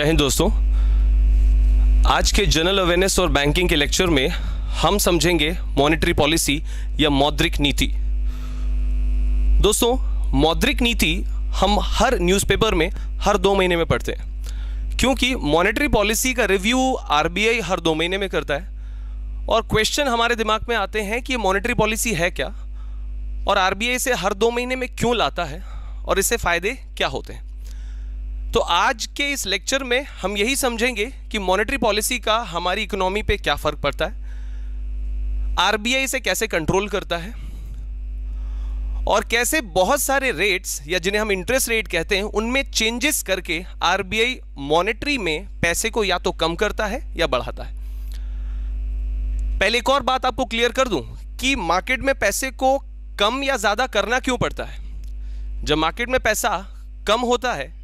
जय हिंद दोस्तों आज के जनरल अवेयरनेस और बैंकिंग के लेक्चर में हम समझेंगे मॉनेटरी पॉलिसी या मौद्रिक नीति दोस्तों मौद्रिक नीति हम हर न्यूज़पेपर में हर दो महीने में पढ़ते हैं क्योंकि मॉनेटरी पॉलिसी का रिव्यू आरबीआई हर दो महीने में करता है और क्वेश्चन हमारे दिमाग में आते हैं कि मॉनेटरी पॉलिसी है क्या और आरबीआई से हर दो महीने में क्यों लाता है और इससे फ़ायदे क्या होते हैं तो आज के इस लेक्चर में हम यही समझेंगे कि मॉनेटरी पॉलिसी का हमारी इकोनॉमी पे क्या फ़र्क पड़ता है आरबीआई से कैसे कंट्रोल करता है और कैसे बहुत सारे रेट्स या जिन्हें हम इंटरेस्ट रेट कहते हैं उनमें चेंजेस करके आरबीआई मॉनेटरी में पैसे को या तो कम करता है या बढ़ाता है पहले एक और बात आपको क्लियर कर दूं कि मार्केट में पैसे को कम या ज़्यादा करना क्यों पड़ता है जब मार्केट में पैसा कम होता है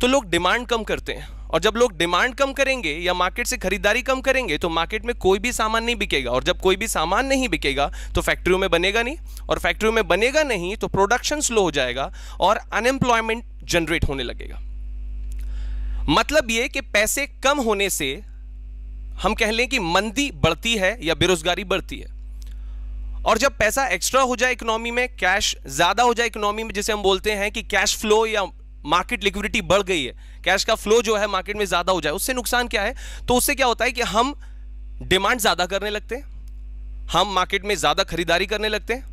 तो लोग डिमांड कम करते हैं और जब लोग डिमांड कम करेंगे या मार्केट से खरीदारी कम करेंगे तो मार्केट में कोई भी सामान नहीं बिकेगा और जब कोई भी सामान नहीं बिकेगा तो फैक्ट्रियों में बनेगा नहीं और फैक्ट्रियों में बनेगा नहीं तो प्रोडक्शन स्लो हो जाएगा और अनएम्प्लॉयमेंट जनरेट होने लगेगा मतलब ये कि पैसे कम होने से हम कह लें कि मंदी बढ़ती है या बेरोजगारी बढ़ती है और जब पैसा एक्स्ट्रा हो जाए इकोनॉमी में कैश ज़्यादा हो जाए इकोनॉमी में जिसे हम बोलते हैं कि कैश फ्लो या मार्केट लिक्विडिटी बढ़ गई है कैश का फ्लो जो है मार्केट में ज्यादा हो जाए उससे नुकसान क्या है तो उससे क्या होता है कि हम डिमांड ज्यादा करने लगते हैं हम मार्केट में ज्यादा खरीदारी करने लगते हैं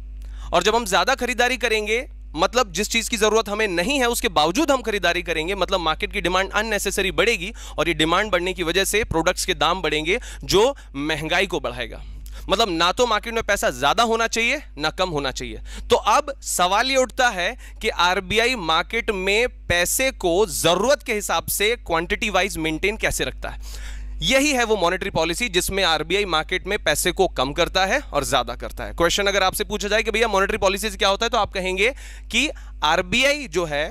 और जब हम ज्यादा खरीदारी करेंगे मतलब जिस चीज की जरूरत हमें नहीं है उसके बावजूद हम खरीदारी करेंगे मतलब मार्केट की डिमांड अननेसेसरी बढ़ेगी और ये डिमांड बढ़ने की वजह से प्रोडक्ट्स के दाम बढ़ेंगे जो महंगाई को बढ़ाएगा मतलब ना तो मार्केट में पैसा ज्यादा होना चाहिए ना कम होना चाहिए तो अब सवाल ये उठता है कि आरबीआई मार्केट में पैसे को जरूरत के हिसाब से क्वांटिटी वाइज मेंटेन कैसे रखता है यही है वो मॉनेटरी पॉलिसी जिसमें आरबीआई मार्केट में पैसे को कम करता है और ज्यादा करता है क्वेश्चन अगर आपसे पूछा जाए कि भैया मॉनेटरी पॉलिसी क्या होता है तो आप कहेंगे कि आरबीआई जो है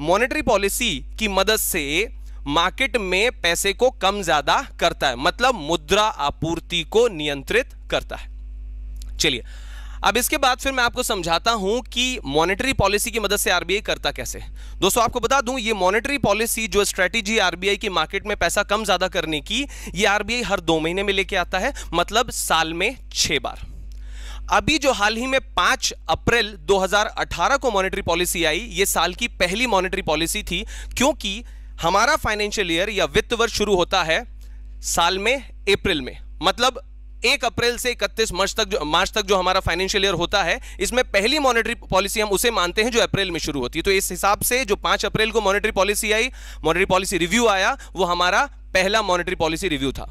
मॉनेटरी पॉलिसी की मदद से मार्केट में पैसे को कम ज्यादा करता है मतलब मुद्रा आपूर्ति को नियंत्रित करता है चलिए अब इसके बाद फिर मैं आपको समझाता हूं कि मॉनेटरी पॉलिसी की मदद से आरबीआई करता कैसे दोस्तों आपको बता दूं ये मॉनेटरी पॉलिसी जो स्ट्रेटेजी आरबीआई की मार्केट में पैसा कम ज्यादा करने की ये आरबीआई हर दो महीने में लेके आता है मतलब साल में छह बार अभी जो हाल ही में 5 अप्रैल 2018 को मॉनेटरी पॉलिसी आई ये साल की पहली मॉनेटरी पॉलिसी थी क्योंकि हमारा फाइनेंशियल ईयर या वित्त वर्ष शुरू होता है साल में अप्रैल में मतलब एक अप्रैल से इकतीस मार्च तक जो मार्च तक जो हमारा फाइनेंशियल ईयर होता है इसमें पहली मॉनेटरी पॉलिसी हम उसे मानते हैं जो अप्रैल में शुरू होती है तो इस हिसाब से जो पांच अप्रैल को मॉनेटरी पॉलिसी आई मॉनेटरी पॉलिसी रिव्यू आया वो हमारा पहला मॉनेटरी पॉलिसी रिव्यू था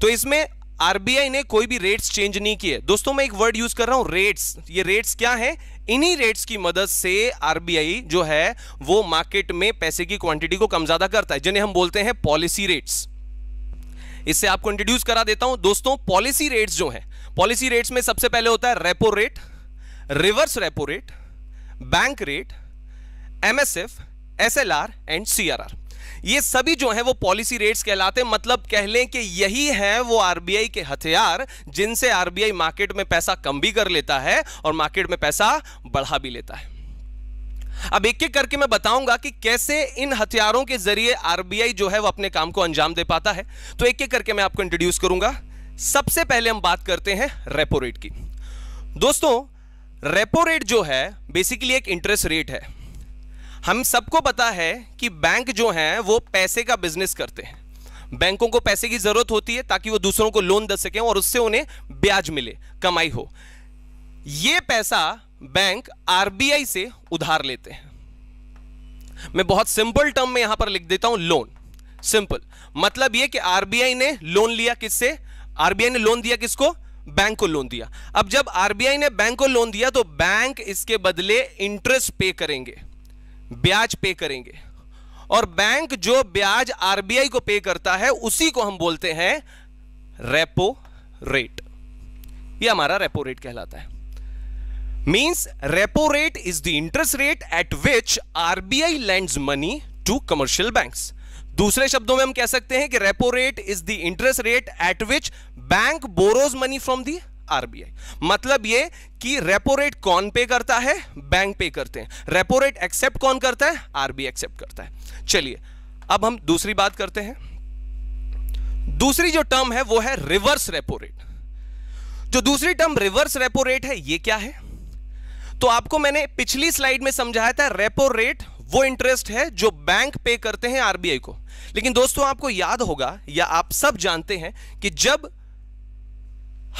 तो इसमें आरबीआई ने कोई भी रेट्स चेंज नहीं किए दोस्तों मैं एक वर्ड यूज कर रहा हूं रेट्स ये रेट्स क्या है इन्हीं रेट्स की मदद से आरबीआई जो है वो मार्केट में पैसे की क्वांटिटी को कम ज्यादा करता है जिन्हें हम बोलते हैं पॉलिसी रेट्स इससे आपको इंट्रोड्यूस करा देता हूं दोस्तों पॉलिसी रेट्स जो है पॉलिसी रेट्स में सबसे पहले होता है repo rate reverse repo rate bank rate MSF SLR and CRR ये सभी जो है वो पॉलिसी रेट्स कहलाते हैं मतलब कह लें कि यही है वो आरबीआई के हथियार जिनसे आरबीआई मार्केट में पैसा कम भी कर लेता है और मार्केट में पैसा बढ़ा भी लेता है अब एक एक करके मैं बताऊंगा कि कैसे इन हथियारों के जरिए आरबीआई जो है वो अपने काम को अंजाम दे पाता है तो एक एक करके मैं आपको इंट्रोड्यूस करूंगा सबसे पहले हम बात करते हैं रेपो रेट की दोस्तों रेपो रेट जो है बेसिकली एक इंटरेस्ट रेट है हम सबको पता है कि बैंक जो हैं वो पैसे का बिजनेस करते हैं बैंकों को पैसे की जरूरत होती है ताकि वो दूसरों को लोन दे सकें और उससे उन्हें ब्याज मिले कमाई हो ये पैसा बैंक आरबीआई से उधार लेते हैं मैं बहुत सिंपल टर्म में यहां पर लिख देता हूं लोन सिंपल मतलब यह कि आरबीआई ने लोन लिया किससे आरबीआई ने लोन दिया किसको बैंक को लोन दिया अब जब आरबीआई ने बैंक को लोन दिया तो बैंक इसके बदले इंटरेस्ट पे करेंगे ब्याज पे करेंगे और बैंक जो ब्याज आरबीआई को पे करता है उसी को हम बोलते हैं रेपो रेट ये हमारा रेपो रेट कहलाता है means repo rate is the interest rate at which RBI lends money to commercial banks दूसरे शब्दों में हम कह सकते हैं कि repo rate is the interest rate at which bank borrows money from the RBI मतलब ये कि रेपो रेट कौन पे करता है बैंक पे करते हैं रेपो रेट एक्सेप्ट कौन करता है आरबीआई एक्सेप्ट करता है चलिए अब हम दूसरी बात करते हैं दूसरी जो टर्म है वो है रिवर्स रेपो रेट जो दूसरी टर्म रिवर्स रेपो रेट है ये क्या है तो आपको मैंने पिछली स्लाइड में समझाया था रेपो रेट वो इंटरेस्ट है जो बैंक पे करते हैं आरबीआई को लेकिन दोस्तों आपको याद होगा या आप सब जानते हैं कि जब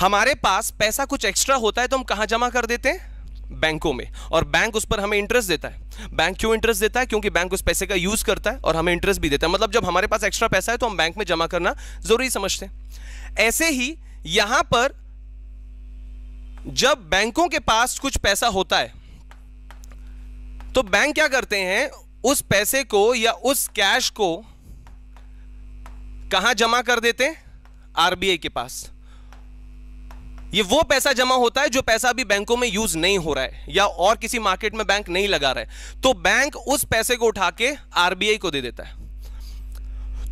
हमारे पास पैसा कुछ एक्स्ट्रा होता है तो हम कहाँ जमा कर देते हैं बैंकों में और बैंक उस पर हमें इंटरेस्ट देता है बैंक क्यों इंटरेस्ट देता है क्योंकि बैंक उस पैसे का यूज करता है और हमें इंटरेस्ट भी देता है मतलब जब हमारे पास एक्स्ट्रा पैसा है तो हम बैंक में जमा करना जरूरी समझते हैं ऐसे ही यहां पर जब बैंकों के पास कुछ पैसा होता है तो बैंक क्या करते हैं उस पैसे को या उस कैश को कहां जमा कर देते हैं आरबीआई के पास ये वो पैसा जमा होता है जो पैसा अभी बैंकों में यूज नहीं हो रहा है या और किसी मार्केट में बैंक नहीं लगा रहा है तो बैंक उस पैसे को उठा के आरबीआई को दे देता है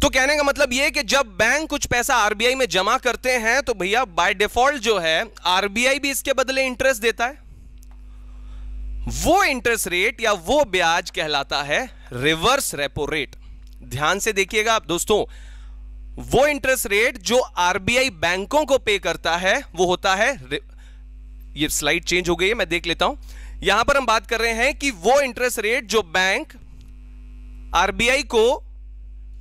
तो कहने का मतलब यह कि जब बैंक कुछ पैसा आरबीआई में जमा करते हैं तो भैया बाय डिफॉल्ट जो है आरबीआई भी इसके बदले इंटरेस्ट देता है वो इंटरेस्ट रेट या वो ब्याज कहलाता है रिवर्स रेपो रेट ध्यान से देखिएगा आप दोस्तों वो इंटरेस्ट रेट जो आरबीआई बैंकों को पे करता है वो होता है ये स्लाइड चेंज हो गई है मैं देख लेता हूं यहां पर हम बात कर रहे हैं कि वो इंटरेस्ट रेट जो बैंक आरबीआई को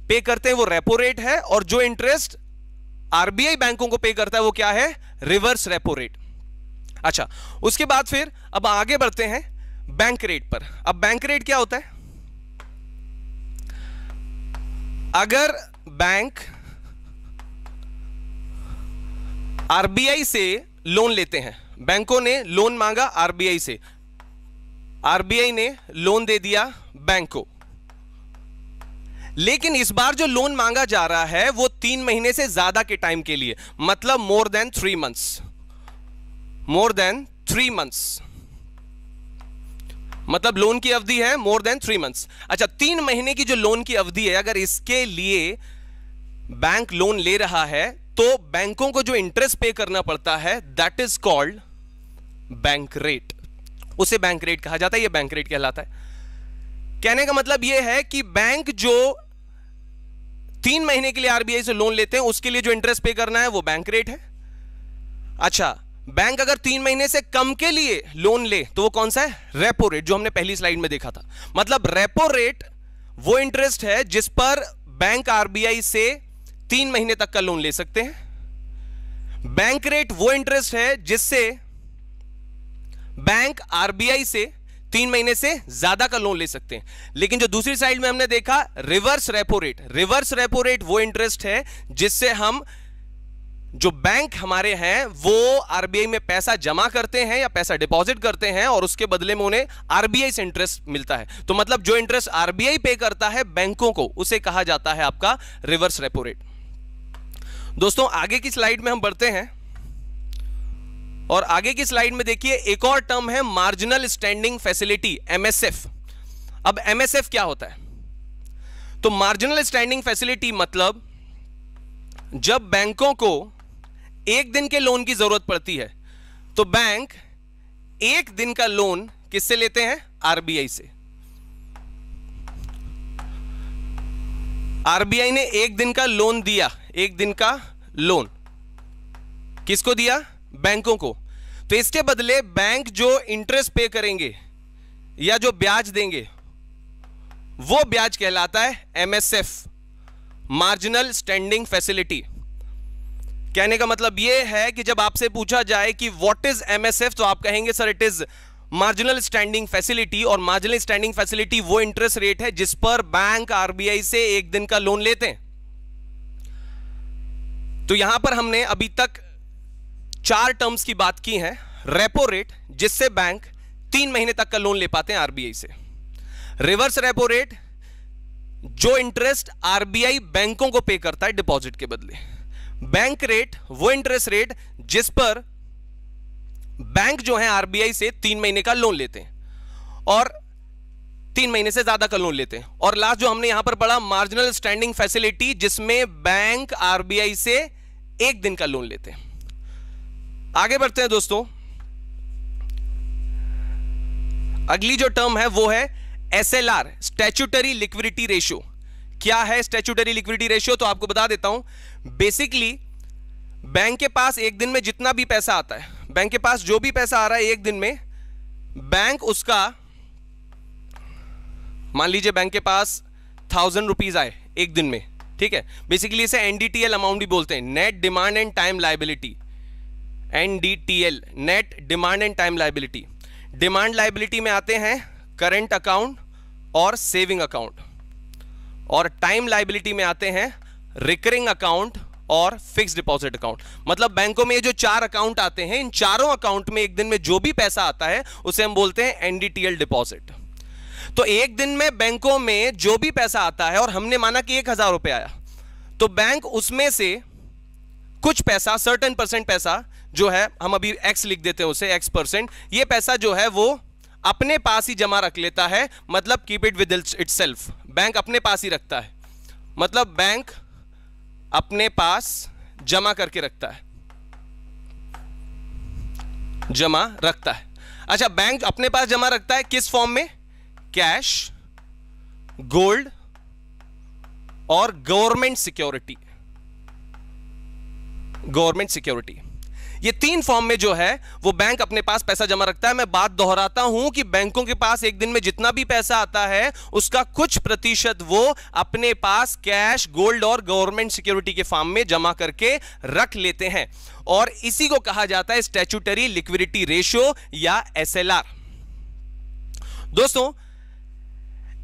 पे करते हैं वो रेपो रेट है और जो इंटरेस्ट आरबीआई बैंकों को पे करता है वो क्या है रिवर्स रेपो रेट अच्छा उसके बाद फिर अब आगे बढ़ते हैं बैंक रेट पर अब बैंक रेट क्या होता है अगर बैंक आरबीआई से लोन लेते हैं बैंकों ने लोन मांगा आरबीआई से आरबीआई ने लोन दे दिया बैंक को लेकिन इस बार जो लोन मांगा जा रहा है वो तीन महीने से ज्यादा के टाइम के लिए मतलब more than three months more than three months मतलब लोन की अवधि है मोर देन थ्री मंथ्स अच्छा तीन महीने की जो लोन की अवधि है अगर इसके लिए बैंक लोन ले रहा है तो बैंकों को जो इंटरेस्ट पे करना पड़ता है that is called bank rate उसे बैंक रेट कहा जाता है ये बैंक रेट कहलाता है कहने का मतलब यह है कि बैंक जो तीन महीने के लिए आरबीआई से लोन लेते हैं उसके लिए जो इंटरेस्ट पे करना है वो बैंक रेट है अच्छा बैंक अगर तीन महीने से कम के लिए लोन ले तो वो कौन सा है रेपो रेट जो हमने पहली स्लाइड में देखा था मतलब रेपो रेट वो इंटरेस्ट है जिस पर बैंक आरबीआई से तीन महीने तक का लोन ले सकते हैं बैंक रेट वो इंटरेस्ट है जिससे बैंक आरबीआई से तीन महीने से ज्यादा का लोन ले सकते हैं लेकिन जो दूसरी साइड में हमने देखा reverse repo rate reverse repo rate वो इंटरेस्ट है जिससे हम जो बैंक हमारे हैं वो आरबीआई में पैसा जमा करते हैं या पैसा डिपॉजिट करते हैं और उसके बदले में उन्हें आरबीआई से इंटरेस्ट मिलता है तो मतलब जो इंटरेस्ट आरबीआई पे करता है बैंकों को उसे कहा जाता है आपका रिवर्स रेपो रेट दोस्तों आगे की स्लाइड में हम बढ़ते हैं और आगे की स्लाइड में देखिए एक और टर्म है मार्जिनल स्टैंडिंग फैसिलिटी एमएसएफ अब एमएसएफ क्या होता है तो मार्जिनल स्टैंडिंग फैसिलिटी मतलब जब बैंकों को एक दिन के लोन की जरूरत पड़ती है तो बैंक एक दिन का लोन किससे लेते हैं आरबीआई से आरबीआई ने एक दिन का लोन दिया एक दिन का लोन किसको दिया बैंकों को तो इसके बदले बैंक जो इंटरेस्ट पे करेंगे या जो ब्याज देंगे वो ब्याज कहलाता है एमएसएफ मार्जिनल स्टैंडिंग फैसिलिटी कहने का मतलब ये है कि जब आपसे पूछा जाए कि व्हाट इज एमएसएफ तो आप कहेंगे sir it is marginal standing facility और मार्जिनल स्टैंडिंग फैसिलिटी वो इंटरेस्ट रेट है जिस पर बैंक आरबीआई से एक दिन का लोन लेते हैं तो यहां पर हमने अभी तक चार टर्म्स की बात की है रेपो रेट जिससे बैंक तीन महीने तक का लोन ले पाते हैं आरबीआई से रिवर्स रेपो रेट जो इंटरेस्ट आरबीआई बैंकों को पे करता है डिपॉजिट के बदले बैंक रेट वो इंटरेस्ट रेट जिस पर बैंक जो है आरबीआई से तीन महीने का लोन लेते हैं और तीन महीने से ज्यादा का लोन लेते हैं और लास्ट जो हमने यहां पर पढ़ा मार्जिनल स्टैंडिंग फैसिलिटी जिसमें बैंक आरबीआई से एक दिन का लोन लेते हैं आगे बढ़ते हैं दोस्तों अगली जो टर्म है वो है S L R statutory liquidity ratio क्या है स्टैचूटरी लिक्विडिटी रेशियो तो आपको बता देता हूं बेसिकली बैंक के पास एक दिन में जितना भी पैसा आता है बैंक के पास जो भी पैसा आ रहा है एक दिन में बैंक उसका मान लीजिए बैंक के पास थाउजेंड रुपीज आए एक दिन में ठीक है बेसिकली इसे एनडीटीएल अमाउंट भी बोलते हैं net demand and time liability NDTL net demand and time liability demand liability में आते हैं करंट अकाउंट और सेविंग अकाउंट और टाइम लाइबिलिटी में आते हैं रिकरिंग अकाउंट और फिक्स डिपॉजिट अकाउंट मतलब बैंकों में ये जो चार अकाउंट आते हैं इन चारों अकाउंट में एक दिन में जो भी पैसा आता है उसे हम बोलते हैं एनडीटीएल डिपॉजिट तो एक दिन में बैंकों में जो भी पैसा आता है और हमने माना कि एक हजार रुपये आया तो बैंक उसमें से कुछ पैसा सर्टन परसेंट पैसा जो है हम अभी एक्स लिख देते हैं उसे एक्स परसेंट ये पैसा जो है वो अपने पास ही जमा रख लेता है मतलब keep it with self bank अपने पास ही रखता है मतलब बैंक अपने पास जमा करके रखता है जमा रखता है अच्छा बैंक अपने पास जमा रखता है किस फॉर्म में कैश गोल्ड और गवर्नमेंट सिक्योरिटी गवर्नमेंट सिक्योरिटी ये तीन फॉर्म में जो है वो बैंक अपने पास पैसा जमा रखता है मैं बात दोहराता हूं कि बैंकों के पास एक दिन में जितना भी पैसा आता है उसका कुछ प्रतिशत वो अपने पास कैश गोल्ड और गवर्नमेंट सिक्योरिटी के फॉर्म में जमा करके रख लेते हैं और इसी को कहा जाता है स्टैचूटरी लिक्विडिटी रेशियो या एस दोस्तों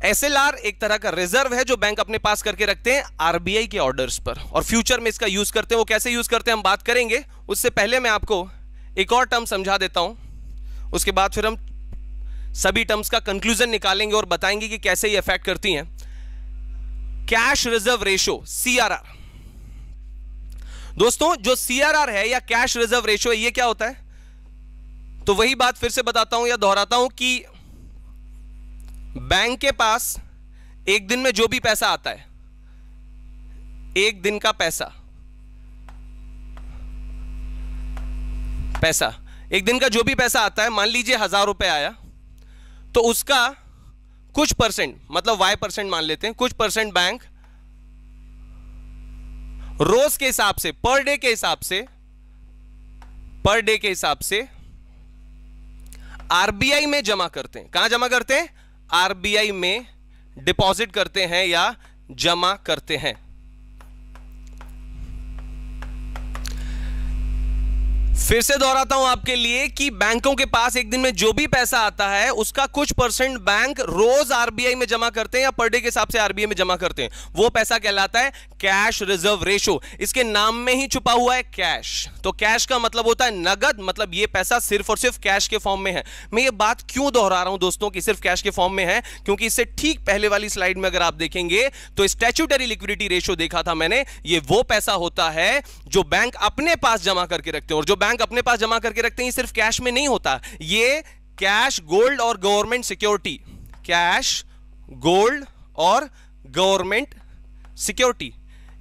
एसएलआर एक तरह का रिजर्व है जो बैंक अपने पास करके रखते हैं आरबीआई के ऑर्डर्स पर और फ्यूचर में इसका यूज करते हैं वो कैसे यूज करते हैं हम बात करेंगे उससे पहले मैं आपको एक और टर्म समझा देता हूं उसके बाद फिर हम सभी टर्म्स का कंक्लूजन निकालेंगे और बताएंगे कि कैसे ये अफेक्ट करती हैं कैश रिजर्व रेशो सीआरआर दोस्तों जो सीआरआर है या कैश रिजर्व रेशो है ये क्या होता है तो वही बात फिर से बताता हूं या दोहराता हूं कि बैंक के पास एक दिन में जो भी पैसा आता है एक दिन का पैसा पैसा एक दिन का जो भी पैसा आता है मान लीजिए हजार रुपए आया तो उसका कुछ परसेंट मतलब वाई परसेंट मान लेते हैं कुछ परसेंट बैंक रोज के हिसाब से पर डे के हिसाब से पर डे के हिसाब से आरबीआई में जमा करते हैं कहां जमा करते हैं आरबीआई में डिपॉजिट करते हैं या जमा करते हैं फिर से दोहराता हूं आपके लिए कि बैंकों के पास एक दिन में जो भी पैसा आता है उसका कुछ परसेंट बैंक रोज आरबीआई में जमा करते हैं या पर डे के हिसाब से आरबीआई में जमा करते हैं वो पैसा कहलाता है कैश रिजर्व रेशो इसके नाम में ही छुपा हुआ है कैश तो कैश का मतलब होता है नगद मतलब ये पैसा सिर्फ और सिर्फ कैश के फॉर्म में है मैं ये बात क्यों दोहरा रहा हूं दोस्तों की सिर्फ कैश के फॉर्म में है क्योंकि इससे ठीक पहले वाली स्लाइड में अगर आप देखेंगे तो स्टैच्यूटरी लिक्विडिटी रेशो देखा था मैंने ये वो पैसा होता है जो बैंक अपने पास जमा करके रखते हैं और जो बैंक बैंक अपने पास जमा करके रखते हैं सिर्फ कैश में नहीं होता ये कैश गोल्ड और गवर्नमेंट सिक्योरिटी कैश गोल्ड और गवर्नमेंट सिक्योरिटी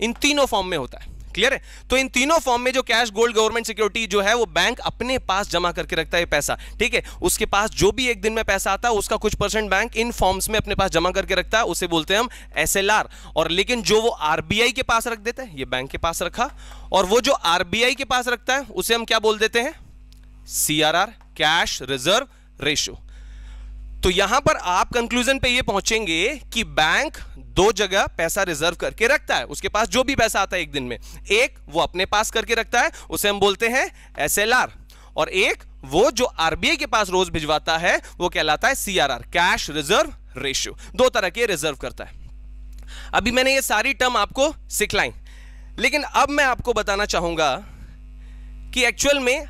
इन तीनों फॉर्म में होता है क्लियर है तो इन तीनों फॉर्म में जो कैश गोल्ड गवर्नमेंट सिक्योरिटी जो है वो बैंक अपने पास जमा करके रखता है पैसा ठीक है उसके पास जो भी एक दिन में पैसा आता है उसका कुछ परसेंट बैंक इन फॉर्म्स में अपने पास जमा करके रखता है उसे बोलते हैं हम एस और लेकिन जो वो आरबीआई के पास रख देता है ये बैंक के पास रखा और वो जो आरबीआई के पास रखता है उसे हम क्या बोल देते हैं सीआरआर कैश रिजर्व रेशो तो यहां पर आप कंक्लूजन पे ये पहुंचेंगे कि बैंक दो जगह पैसा रिजर्व करके रखता है उसके पास जो भी पैसा आता है एक दिन में एक वो अपने पास करके रखता है उसे हम बोलते हैं एस और एक वो जो आरबीआई के पास रोज भिजवाता है वो कहलाता है सीआरआर कैश रिजर्व रेशियो दो तरह के रिजर्व करता है अभी मैंने ये सारी टर्म आपको सिखलाई लेकिन अब मैं आपको बताना चाहूंगा कि एक्चुअल में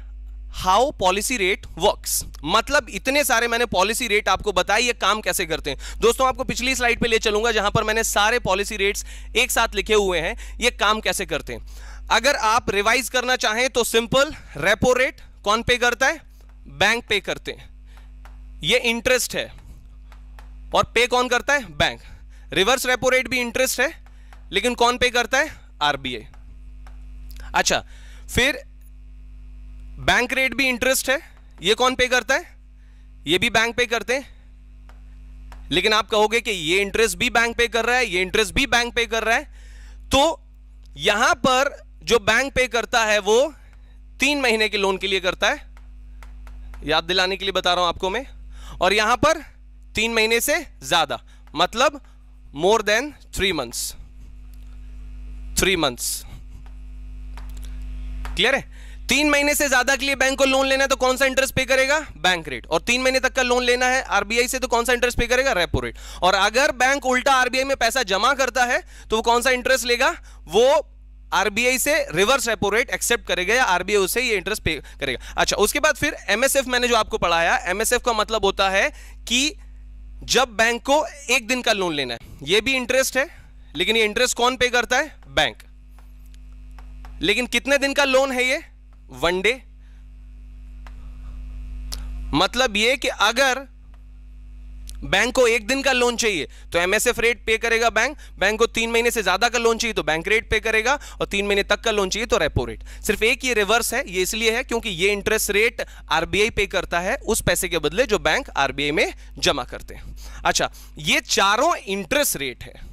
हाउ पॉलिसी रेट वर्क मतलब इतने सारे मैंने पॉलिसी रेट आपको बताया ये काम कैसे करते हैं दोस्तों आपको पिछली स्लाइड पे ले चलूंगा जहां पर मैंने सारे पॉलिसी रेट्स एक साथ लिखे हुए हैं ये काम कैसे करते हैं अगर आप रिवाइज करना चाहें तो सिंपल रेपो रेट कौन पे करता है बैंक पे करते हैं ये इंटरेस्ट है और पे कौन करता है बैंक रिवर्स रेपो रेट भी इंटरेस्ट है लेकिन कौन पे करता है आरबीआई अच्छा फिर बैंक रेट भी इंटरेस्ट है ये कौन पे करता है ये भी बैंक पे करते हैं लेकिन आप कहोगे कि ये इंटरेस्ट भी बैंक पे कर रहा है ये इंटरेस्ट भी बैंक पे कर रहा है तो यहां पर जो बैंक पे करता है वो तीन महीने के लोन के लिए करता है याद दिलाने के लिए बता रहा हूं आपको मैं और यहां पर तीन महीने से ज्यादा मतलब more than three months three months clear है तीन महीने से ज्यादा के लिए बैंक को लोन लेना है तो कौन सा इंटरेस्ट पे करेगा बैंक रेट और तीन महीने तक का लोन लेना है आरबीआई से तो कौन सा इंटरेस्ट पे करेगा रेपो रेट और अगर बैंक उल्टा आरबीआई में पैसा जमा करता है तो वो कौन सा इंटरेस्ट लेगा वो आरबीआई से रिवर्स रेपो रेट एक्सेप्ट करेगा या आरबीआई से ये इंटरेस्ट पे करेगा अच्छा उसके बाद फिर एमएसएफ मैंने जो आपको पढ़ाया एमएसएफ का मतलब होता है कि जब बैंक को एक दिन का लोन लेना है ये भी इंटरेस्ट है लेकिन ये इंटरेस्ट कौन पे करता है बैंक लेकिन कितने दिन का लोन है ये वन डे मतलब ये कि अगर बैंक को एक दिन का लोन चाहिए तो एमएसएफ रेट पे करेगा बैंक बैंक को तीन महीने से ज्यादा का लोन चाहिए तो बैंक रेट पे करेगा और तीन महीने तक का लोन चाहिए तो रेपो रेट सिर्फ एक ये रिवर्स है ये इसलिए है क्योंकि ये इंटरेस्ट रेट आरबीआई पे करता है उस पैसे के बदले जो बैंक आरबीआई में जमा करते हैं अच्छा ये चारों इंटरेस्ट रेट है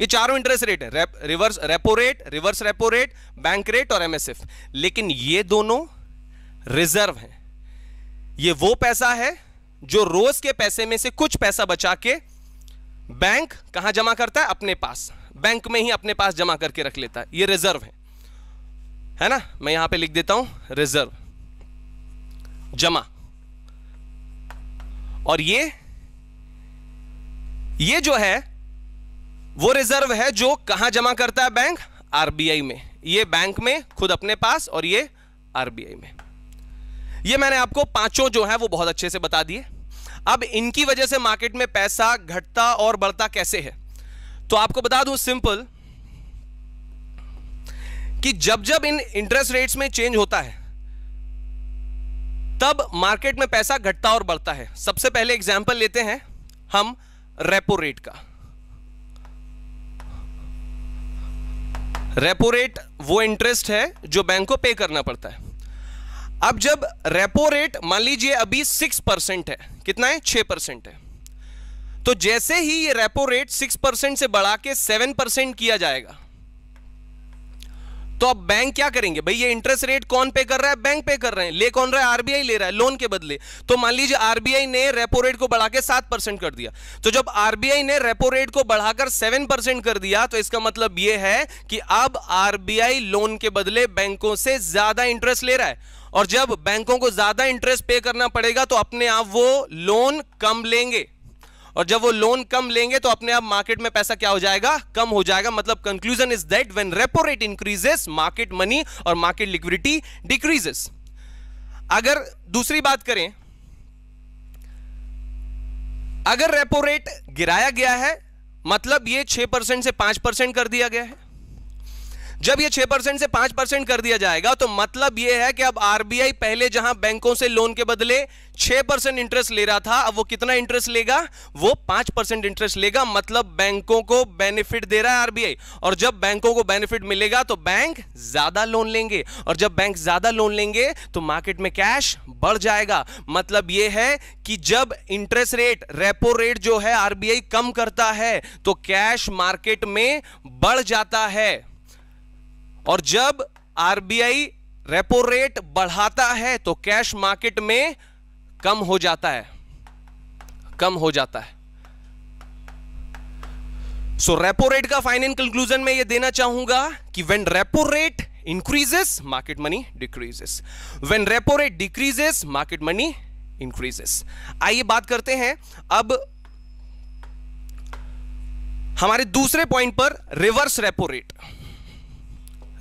ये चारों इंटरेस्ट रेट है rep, reverse repo rate reverse repo rate bank rate और एमएसएफ लेकिन ये दोनों रिजर्व हैं ये वो पैसा है जो रोज के पैसे में से कुछ पैसा बचा के बैंक कहां जमा करता है अपने पास बैंक में ही अपने पास जमा करके रख लेता है ये रिजर्व है है ना मैं यहां पे लिख देता हूं रिजर्व जमा और ये ये जो है वो रिजर्व है जो कहां जमा करता है बैंक आरबीआई में ये बैंक में खुद अपने पास और ये आरबीआई में ये मैंने आपको पांचों जो है वो बहुत अच्छे से बता दिए अब इनकी वजह से मार्केट में पैसा घटता और बढ़ता कैसे है तो आपको बता दूं सिंपल कि जब जब इन इंटरेस्ट रेट्स में चेंज होता है तब मार्केट में पैसा घटता और बढ़ता है सबसे पहले एग्जाम्पल लेते हैं हम रेपो रेट का रेपो रेट वो इंटरेस्ट है जो बैंक को पे करना पड़ता है अब जब रेपो रेट मान लीजिए अभी सिक्स परसेंट है कितना है छह परसेंट है तो जैसे ही ये रेपो रेट सिक्स परसेंट से बढ़ा के सेवन परसेंट किया जाएगा तो अब बैंक क्या करेंगे भाई ये इंटरेस्ट रेट कौन पे कर रहा है बैंक पे कर रहे हैं ले कौन रहा है आरबीआई ले रहा है लोन के बदले तो मान लीजिए आरबीआई ने रेपो रेट को बढ़ाकर सात परसेंट कर दिया तो जब आरबीआई ने रेपो रेट को बढ़ाकर सेवन परसेंट कर दिया तो इसका मतलब यह है कि अब आरबीआई लोन के बदले बैंकों से ज्यादा इंटरेस्ट ले रहा है और जब बैंकों को ज्यादा इंटरेस्ट पे करना पड़ेगा तो अपने आप वो लोन कम लेंगे और जब वो लोन कम लेंगे तो अपने आप मार्केट में पैसा क्या हो जाएगा कम हो जाएगा मतलब conclusion is that when repo rate increases market money और मार्केट लिक्विडिटी डिक्रीजेस अगर दूसरी बात करें अगर रेपो रेट गिराया गया है मतलब ये छह परसेंट से पांच परसेंट कर दिया गया है जब ये 6 परसेंट से 5 परसेंट कर दिया जाएगा तो मतलब ये है कि अब आरबीआई पहले जहां बैंकों से लोन के बदले 6 परसेंट इंटरेस्ट ले रहा था अब वो कितना इंटरेस्ट लेगा वो 5 परसेंट इंटरेस्ट लेगा मतलब बैंकों को बेनिफिट दे रहा है आरबीआई और जब बैंकों को बेनिफिट मिलेगा तो बैंक ज्यादा लोन लेंगे और जब बैंक ज्यादा लोन लेंगे तो मार्केट में कैश बढ़ जाएगा मतलब ये है कि जब इंटरेस्ट रेट रेपो रेट जो है आरबीआई कम करता है तो कैश मार्केट में बढ़ जाता है और जब आरबीआई रेपो रेट बढ़ाता है तो कैश मार्केट में कम हो जाता है कम हो जाता है सो रेपो रेट का फाइनल कंक्लूजन में यह देना चाहूंगा कि when repo rate increases market money decreases when repo rate decreases market money increases आइए बात करते हैं अब हमारे दूसरे पॉइंट पर reverse repo rate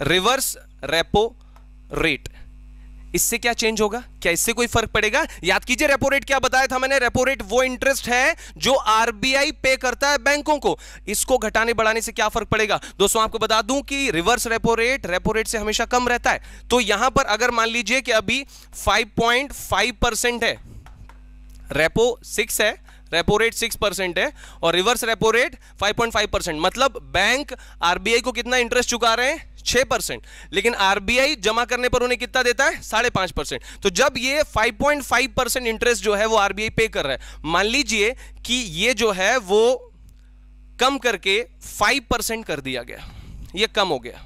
reverse repo rate इससे क्या चेंज होगा क्या इससे कोई फर्क पड़ेगा याद कीजिए रेपो रेट क्या बताया था मैंने रेपो रेट वो इंटरेस्ट है जो आरबीआई पे करता है बैंकों को इसको घटाने बढ़ाने से क्या फर्क पड़ेगा दोस्तों आपको बता दूं कि reverse repo rate repo rate से हमेशा कम रहता है तो यहां पर अगर मान लीजिए कि अभी फाइव परसेंट है रेपो सिक्स है रेपो रेट सिक्स परसेंट है और reverse repo rate five point five percent मतलब बैंक आरबीआई को कितना इंटरेस्ट चुका रहे हैं छह परसेंट लेकिन आरबीआई जमा करने पर उन्हें कितना देता है साढ़े पांच परसेंट तो जब ये 5.5 परसेंट इंटरेस्ट जो है वो आरबीआई पे कर रहा है मान लीजिए कि ये जो है वो कम करके 5 परसेंट कर दिया गया ये कम हो गया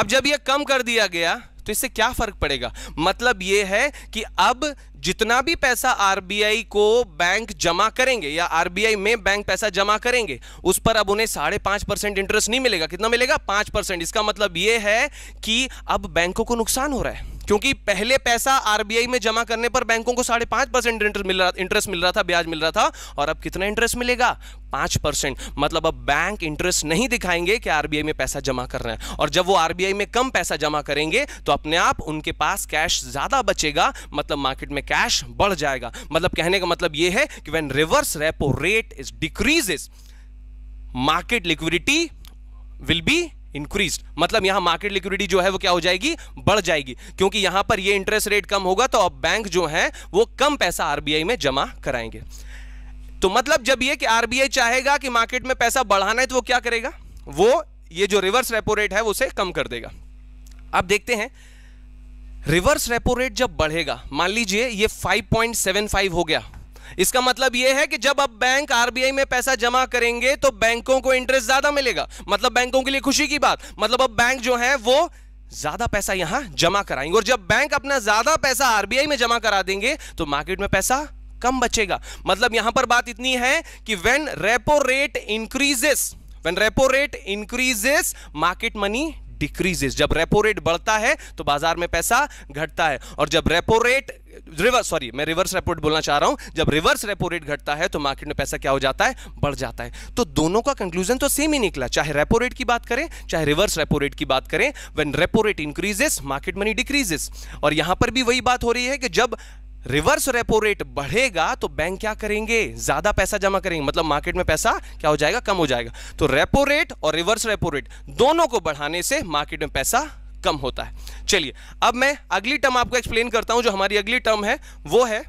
अब जब ये कम कर दिया गया तो इससे क्या फर्क पड़ेगा मतलब ये है कि अब जितना भी पैसा आरबीआई को बैंक जमा करेंगे या आरबीआई में बैंक पैसा जमा करेंगे उस पर अब उन्हें साढ़े पांच परसेंट इंटरेस्ट नहीं मिलेगा कितना मिलेगा पांच परसेंट इसका मतलब यह है कि अब बैंकों को नुकसान हो रहा है क्योंकि पहले पैसा आरबीआई में जमा करने पर बैंकों को साढ़े पांच परसेंट इंटरेस्ट मिल रहा इंटरेस्ट मिल रहा था ब्याज मिल रहा था और अब कितना इंटरेस्ट मिलेगा पांच परसेंट मतलब अब बैंक इंटरेस्ट नहीं दिखाएंगे कि आरबीआई में पैसा जमा कर रहे हैं और जब वो आरबीआई में कम पैसा जमा करेंगे तो अपने आप उनके पास कैश ज्यादा बचेगा मतलब मार्केट में कैश बढ़ जाएगा मतलब कहने का मतलब यह है कि when reverse repo rate is decreases market liquidity will be increase मतलब यहां मार्केट लिक्विडिटी जो है वो क्या हो जाएगी बढ़ जाएगी क्योंकि यहां पर ये इंटरेस्ट रेट कम होगा तो अब बैंक जो है वो कम पैसा आरबीआई में जमा कराएंगे तो मतलब जब ये कि आरबीआई चाहेगा कि मार्केट में पैसा बढ़ाना है तो वो क्या करेगा वो ये जो रिवर्स रेपो रेट है उसे कम कर देगा अब देखते हैं रिवर्स रेपो रेट जब बढ़ेगा मान लीजिए ये 5.75 हो गया इसका मतलब यह है कि जब अब बैंक आरबीआई में पैसा जमा करेंगे तो बैंकों को इंटरेस्ट ज्यादा मिलेगा मतलब बैंकों के लिए खुशी की बात मतलब अब बैंक जो है वो ज्यादा पैसा यहां जमा कराएंगे और जब बैंक अपना ज्यादा पैसा आरबीआई में जमा करा देंगे तो मार्केट में पैसा कम बचेगा मतलब यहां पर बात इतनी है कि when repo rate increases when repo rate increases market money decreases जब रेपो रेट बढ़ता है तो बाजार में पैसा घटता है और जब रेपो रेट रिवर्स सॉरी मैं रिवर्स रेपो रेट बोलना चाह रहा हूं जब रिवर्स रेपो रेट घटता है तो मार्केट में पैसा क्या हो जाता है बढ़ जाता है तो दोनों का कंक्लूजन तो सेम ही निकला चाहे रेपो रेट की बात करें चाहे रिवर्स रेपो रेट की बात करें when repo rate increases market money decreases और यहां पर भी वही बात हो रही है कि जब रिवर्स रेपो रेट बढ़ेगा तो बैंक क्या करेंगे ज्यादा पैसा जमा करेंगे मतलब मार्केट में पैसा क्या हो जाएगा कम हो जाएगा तो रेपो रेट और रिवर्स रेपो रेट दोनों को बढ़ाने से मार्केट में पैसा कम होता है चलिए अब मैं अगली टर्म आपको एक्सप्लेन करता हूं जो हमारी अगली टर्म है वो है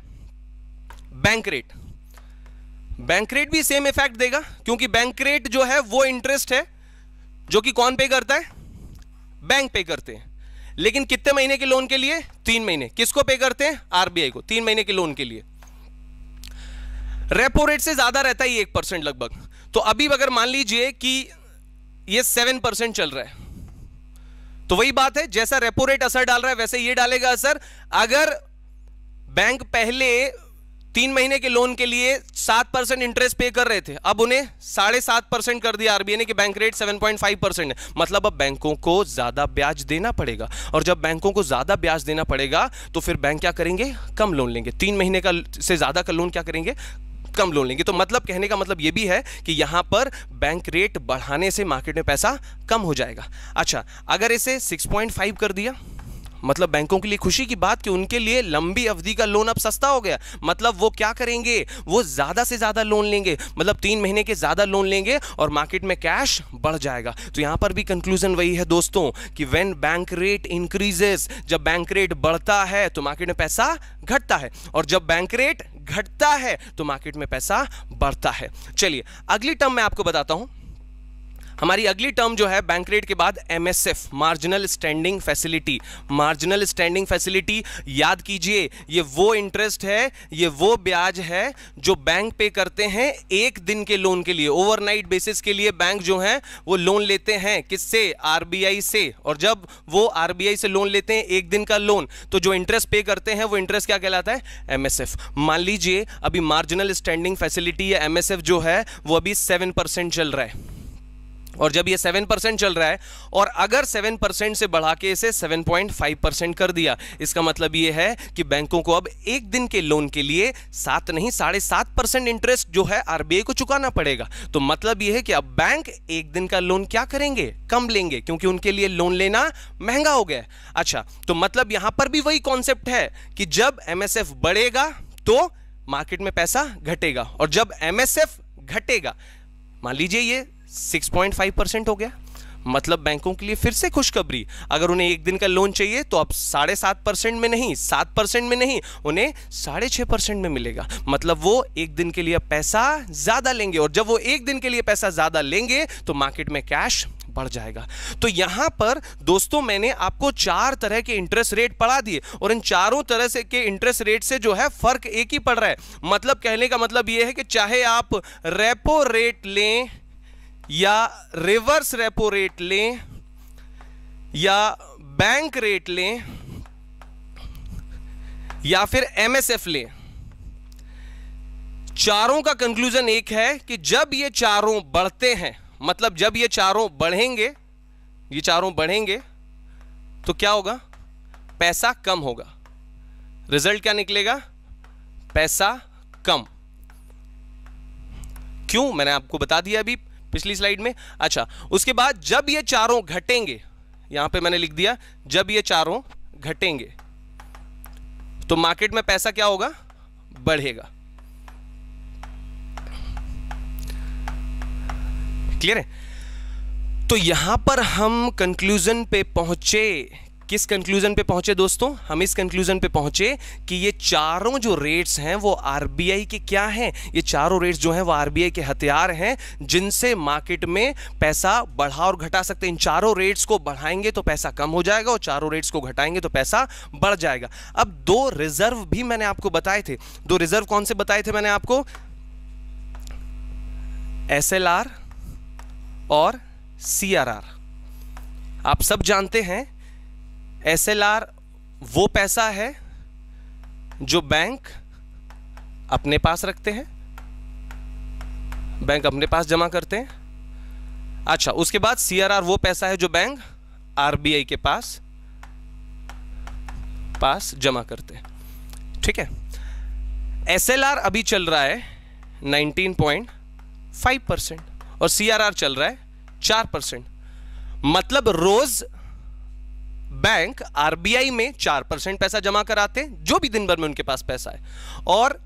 बैंक रेट बैंक रेट भी सेम इफेक्ट देगा क्योंकि बैंक रेट जो है वो इंटरेस्ट है जो कि कौन पे करता है बैंक पे करते हैं लेकिन कितने महीने के लोन के लिए तीन महीने किसको पे करते हैं आरबीआई को तीन महीने के लोन के लिए रेपो रेट से ज्यादा रहता है एक परसेंट लगभग तो अभी अगर मान लीजिए कि ये सेवन परसेंट चल रहा है तो वही बात है जैसा रेपो रेट असर डाल रहा है वैसे ये डालेगा असर अगर बैंक पहले तीन महीने के लोन के लिए सात परसेंट इंटरेस्ट पे कर रहे थे अब उन्हें साढ़े सात परसेंट कर दिया आरबीआई ने कि bank rate seven point five percent है मतलब अब बैंकों को ज्यादा ब्याज देना पड़ेगा और जब बैंकों को ज्यादा ब्याज देना पड़ेगा तो फिर बैंक क्या करेंगे कम लोन लेंगे तीन महीने का से ज्यादा का लोन क्या करेंगे कम लोन लेंगे तो मतलब कहने का मतलब यह भी है कि यहाँ पर बैंक रेट बढ़ाने से मार्केट में पैसा कम हो जाएगा अच्छा अगर इसे फाइव कर दिया मतलब बैंकों के लिए खुशी की बात कि उनके लिए लंबी अवधि का लोन अब सस्ता हो गया मतलब वो क्या करेंगे वो ज़्यादा से ज़्यादा लोन लेंगे मतलब तीन महीने के ज़्यादा लोन लेंगे और मार्केट में कैश बढ़ जाएगा तो यहां पर भी कंक्लूजन वही है दोस्तों कि वेन बैंक रेट इंक्रीजेस जब बैंक रेट बढ़ता है तो मार्केट में पैसा घटता है और जब बैंक रेट घटता है तो मार्केट में पैसा बढ़ता है चलिए अगली टर्म मैं आपको बताता हूं हमारी अगली टर्म जो है बैंक रेट के बाद MSF marginal standing facility marginal standing facility याद कीजिए ये वो इंटरेस्ट है ये वो ब्याज है जो बैंक पे करते हैं एक दिन के लोन के लिए ओवरनाइट बेसिस के लिए बैंक जो है वो लोन लेते हैं किससे आरबीआई से और जब वो आरबीआई से लोन लेते हैं एक दिन का लोन तो जो इंटरेस्ट पे करते हैं वो इंटरेस्ट क्या कहलाता है एमएसएफ मान लीजिए अभी मार्जिनल स्टैंडिंग फैसिलिटी या एमएसएफ जो है वो अभी सेवन परसेंट चल रहा है और जब ये सेवन परसेंट चल रहा है और अगर सेवन परसेंट से बढ़ा के इसे सेवन पॉइंट फाइव परसेंट कर दिया इसका मतलब ये है कि बैंकों को अब एक दिन के लोन के लिए सात नहीं साढ़े सात परसेंट इंटरेस्ट जो है आरबीआई को चुकाना पड़ेगा तो मतलब ये है कि अब बैंक एक दिन का लोन क्या करेंगे कम लेंगे क्योंकि उनके लिए लोन लेना महंगा हो गया अच्छा तो मतलब यहां पर भी वही कॉन्सेप्ट है कि जब एमएसएफ बढ़ेगा तो मार्केट में पैसा घटेगा और जब एमएसएफ घटेगा मान लीजिए ये 6.5 परसेंट हो गया मतलब बैंकों के लिए फिर से खुशखबरी अगर उन्हें एक दिन का लोन चाहिए तो अब साढ़े सात परसेंट में नहीं सात परसेंट में नहीं उन्हें साढ़े छः परसेंट में मिलेगा मतलब वो एक दिन के लिए पैसा ज़्यादा लेंगे और जब वो एक दिन के लिए पैसा ज़्यादा लेंगे तो मार्केट में कैश बढ़ जाएगा तो यहां पर दोस्तों मैंने आपको चार तरह के इंटरेस्ट रेट पढ़ा दिए और इन चारों तरह से के इंटरेस्ट रेट से जो है फर्क एक ही पड़ रहा है मतलब कहने का मतलब यह है कि चाहे आप रेपो रेट लें या रिवर्स रेपो रेट लें या बैंक रेट लें या फिर एमएसएफ लें चारों का कंक्लूजन एक है कि जब ये चारों बढ़ते हैं मतलब जब ये चारों बढ़ेंगे ये चारों बढ़ेंगे तो क्या होगा पैसा कम होगा रिजल्ट क्या निकलेगा पैसा कम क्यों मैंने आपको बता दिया अभी पिछली स्लाइड में अच्छा उसके बाद जब ये चारों घटेंगे यहां पे मैंने लिख दिया जब ये चारों घटेंगे तो मार्केट में पैसा क्या होगा बढ़ेगा क्लियर है तो यहां पर हम कंक्लूजन पे पहुंचे किस कंक्लूजन पे पहुंचे दोस्तों हम इस कंक्लूजन पे पहुंचे कि ये चारों जो रेट्स हैं वो आरबीआई के क्या हैं ये चारों रेट्स जो हैं वो आरबीआई के हथियार हैं जिनसे मार्केट में पैसा बढ़ा और घटा सकते हैं इन चारों रेट्स को बढ़ाएंगे तो पैसा कम हो जाएगा और चारों रेट्स को घटाएंगे तो पैसा बढ़ जाएगा अब दो रिजर्व भी मैंने आपको बताए थे दो रिजर्व कौन से बताए थे मैंने आपको एस और सी आप सब जानते हैं एस वो पैसा है जो बैंक अपने पास रखते हैं बैंक अपने पास जमा करते हैं अच्छा उसके बाद सीआरआर वो पैसा है जो बैंक आरबीआई के पास पास जमा करते हैं ठीक है एसएलआर अभी चल रहा है 19.5 परसेंट और सीआरआर चल रहा है 4 परसेंट मतलब रोज बैंक आरबीआई में चार परसेंट पैसा जमा कराते हैं जो भी दिन भर में उनके पास पैसा है और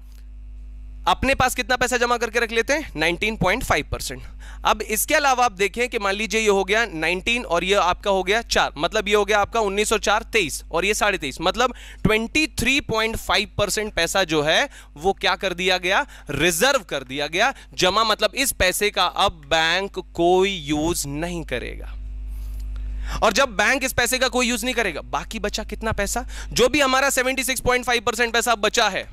अपने पास कितना पैसा जमा करके रख लेते हैं 19.5 परसेंट अब इसके अलावा आप देखें कि मान लीजिए ये हो गया 19 और ये आपका हो गया चार मतलब ये हो गया आपका 1904 तेईस और ये साढ़े तेईस मतलब 23.5 परसेंट पैसा जो है वो क्या कर दिया गया रिजर्व कर दिया गया जमा मतलब इस पैसे का अब बैंक कोई यूज नहीं करेगा और जब बैंक इस पैसे का कोई यूज नहीं करेगा बाकी बचा कितना पैसा जो भी हमारा 76.5 परसेंट पैसा बचा है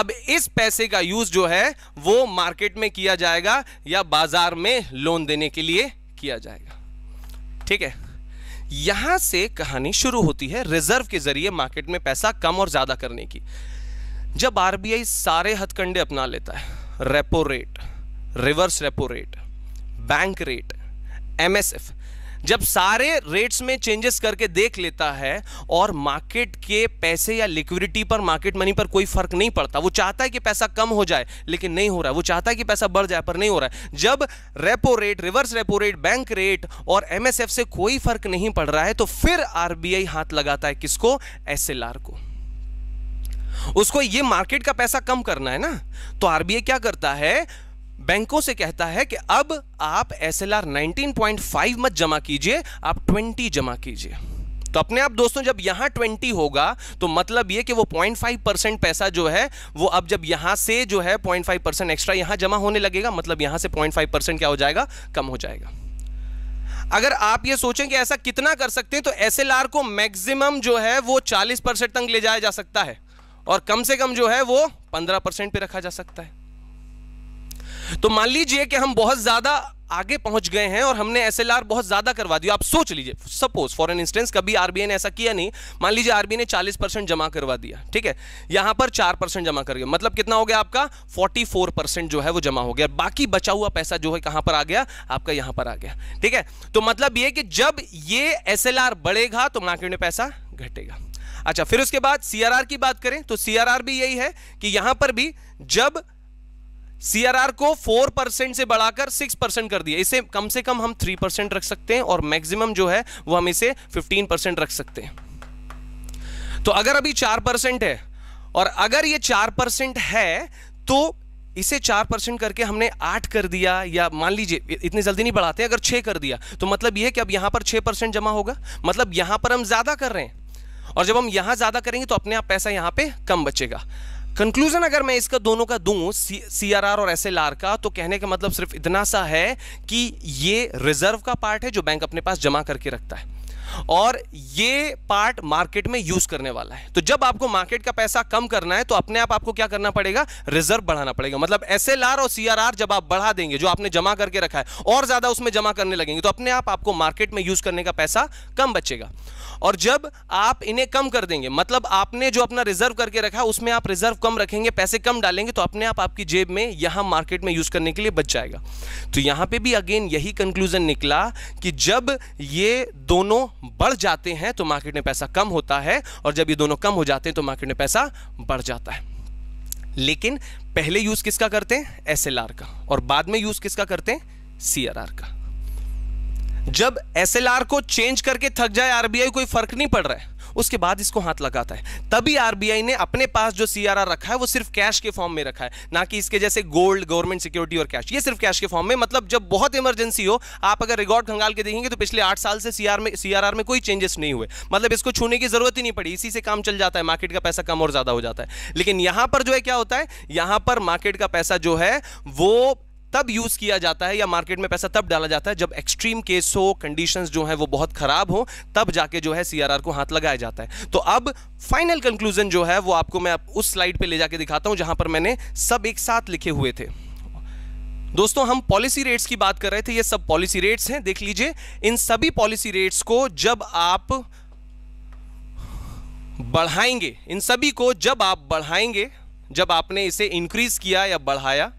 अब इस पैसे का यूज जो है वो मार्केट में किया जाएगा या बाजार में लोन देने के लिए किया जाएगा ठीक है यहां से कहानी शुरू होती है रिजर्व के जरिए मार्केट में पैसा कम और ज्यादा करने की जब आरबीआई सारे हथकंडे अपना लेता है repo rate reverse repo rate bank rate MSF जब सारे रेट्स में चेंजेस करके देख लेता है और मार्केट के पैसे या लिक्विडिटी पर मार्केट मनी पर कोई फर्क नहीं पड़ता वो चाहता है कि पैसा कम हो जाए लेकिन नहीं हो रहा है वो चाहता है कि पैसा बढ़ जाए पर नहीं हो रहा है जब repo rate reverse repo rate bank rate और एमएसएफ से कोई फर्क नहीं पड़ रहा है तो फिर आरबीआई हाथ लगाता है किसको एस को उसको ये मार्केट का पैसा कम करना है ना तो आरबीआई क्या करता है बैंकों से कहता है कि अब आप S L R nineteen point five मत जमा कीजिए आप ट्वेंटी जमा कीजिए तो अपने आप दोस्तों जब यहां ट्वेंटी होगा तो मतलब ये कि वो पॉइंट फाइव परसेंट पैसा जो है वो अब जब यहां से जो है 0.5 परसेंट एक्स्ट्रा यहां जमा होने लगेगा मतलब यहां से पॉइंट फाइव परसेंट क्या हो जाएगा कम हो जाएगा अगर आप ये सोचें कि ऐसा कितना कर सकते हैं तो एस को मैक्सिमम जो है वो चालीस परसेंट तक ले जाया जा सकता है और कम से कम जो है वो पंद्रह परसेंट पर रखा जा सकता है तो मान लीजिए कि हम बहुत ज्यादा आगे पहुंच गए हैं और हमने एस बहुत ज्यादा करवा दिया आप सोच लीजिए सपोज फॉर एन इंस्टेंस कभी आरबीआई ने ऐसा किया नहीं मान लीजिए आरबीआई ने चालीस परसेंट जमा करवा दिया ठीक है यहां पर चार परसेंट जमा कर गया मतलब कितना हो गया आपका 44 परसेंट जो है वो जमा हो गया बाकी बचा हुआ पैसा जो है कहां पर आ गया आपका यहां पर आ गया ठीक है तो मतलब यह कि जब ये एस बढ़ेगा तो मार्केट में पैसा घटेगा अच्छा फिर उसके बाद सीआरआर की बात करें तो सीआरआर भी यही है कि यहां पर भी जब सीआरआर को 4 परसेंट से बढ़ाकर 6 परसेंट कर दिया इसे कम से कम हम 3 परसेंट रख सकते हैं और मैक्सिमम जो है वो हम इसे 15 परसेंट रख सकते हैं तो अगर अभी 4 परसेंट है और अगर ये 4 परसेंट है तो इसे चार परसेंट करके हमने आठ कर दिया या मान लीजिए इतनी जल्दी नहीं बढ़ाते अगर छः कर दिया तो मतलब यह है कि अब यहां पर छह परसेंट जमा होगा मतलब यहां पर हम ज़्यादा कर रहे हैं और जब हम यहां ज़्यादा करेंगे तो अपने आप पैसा यहां पर कम बचेगा कंक्लूजन अगर मैं इसका दोनों का दूं सी आर आर और एस एल आर का तो कहने का मतलब सिर्फ इतना सा है कि ये रिजर्व का पार्ट है जो बैंक अपने पास जमा करके रखता है और ये पार्ट मार्केट में यूज करने वाला है तो जब आपको मार्केट का पैसा कम करना है तो अपने आप आपको क्या करना पड़ेगा रिजर्व बढ़ाना पड़ेगा मतलब एस और सी जब आप बढ़ा देंगे जो आपने जमा करके रखा है और ज्यादा उसमें जमा करने लगेंगे तो अपने आप आपको मार्केट में यूज करने का पैसा कम बचेगा और जब आप इन्हें कम कर देंगे मतलब आपने जो अपना रिजर्व करके रखा है उसमें आप रिजर्व कम रखेंगे पैसे कम डालेंगे तो अपने आप आपकी जेब में यहां मार्केट में यूज करने के लिए बच जाएगा तो यहां पे भी अगेन यही कंक्लूजन निकला कि जब ये दोनों बढ़ जाते हैं तो मार्केट में पैसा कम होता है और जब ये दोनों कम हो जाते हैं तो मार्केट में पैसा बढ़ जाता है लेकिन पहले यूज किसका करते हैं एस का और बाद में यूज किसका करते हैं सी का जब एस को चेंज करके थक जाए आरबीआई कोई फर्क नहीं पड़ रहा है उसके बाद इसको हाथ लगाता है तभी आरबीआई ने अपने पास जो सीआरआर रखा है वो सिर्फ कैश के फॉर्म में रखा है ना कि इसके जैसे गोल्ड गवर्नमेंट सिक्योरिटी और कैश ये सिर्फ कैश के फॉर्म में मतलब जब बहुत इमरजेंसी हो आप अगर रिकॉर्ड खंगाल के देखेंगे तो पिछले आठ साल से सीआर में सीआरआर में कोई चेंजेस नहीं हुए मतलब इसको छूने की जरूरत ही नहीं पड़ी इसी से काम चल जाता है मार्केट का पैसा कम और ज्यादा हो जाता है लेकिन यहां पर जो है क्या होता है यहां पर मार्केट का पैसा जो है वो तब यूज किया जाता है या मार्केट में पैसा तब डाला जाता है जब एक्सट्रीम केस हो कंडीशंस जो है वो बहुत खराब हो तब जाके जो है सीआरआर को हाथ लगाया जाता है तो अब फाइनल कंक्लूजन जो है वो आपको मैं उस स्लाइड पे ले जाके दिखाता हूं जहां पर मैंने सब एक साथ लिखे हुए थे दोस्तों हम पॉलिसी रेट्स की बात कर रहे थे ये सब पॉलिसी रेट्स हैं देख लीजिए इन सभी पॉलिसी रेट्स को जब आप बढ़ाएंगे इन सभी को जब आप बढ़ाएंगे जब आपने इसे इंक्रीज किया या बढ़ाया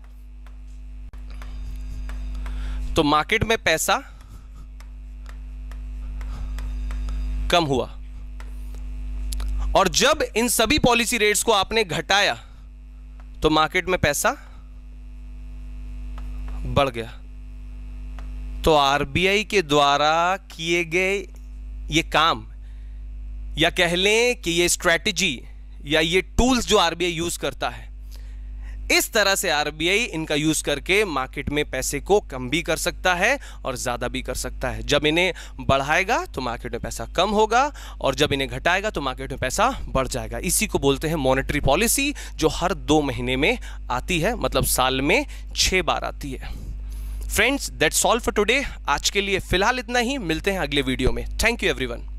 तो मार्केट में पैसा कम हुआ और जब इन सभी पॉलिसी रेट्स को आपने घटाया तो मार्केट में पैसा बढ़ गया तो आरबीआई के द्वारा किए गए ये काम या कह लें कि ये स्ट्रेटजी या ये टूल्स जो आरबीआई यूज करता है इस तरह से आरबीआई इनका यूज करके मार्केट में पैसे को कम भी कर सकता है और ज्यादा भी कर सकता है जब इन्हें बढ़ाएगा तो मार्केट में पैसा कम होगा और जब इन्हें घटाएगा तो मार्केट में पैसा बढ़ जाएगा इसी को बोलते हैं मॉनेटरी पॉलिसी जो हर दो महीने में आती है मतलब साल में छह बार आती है friends that's all for today आज के लिए फिलहाल इतना ही मिलते हैं अगले वीडियो में थैंक यू एवरीवन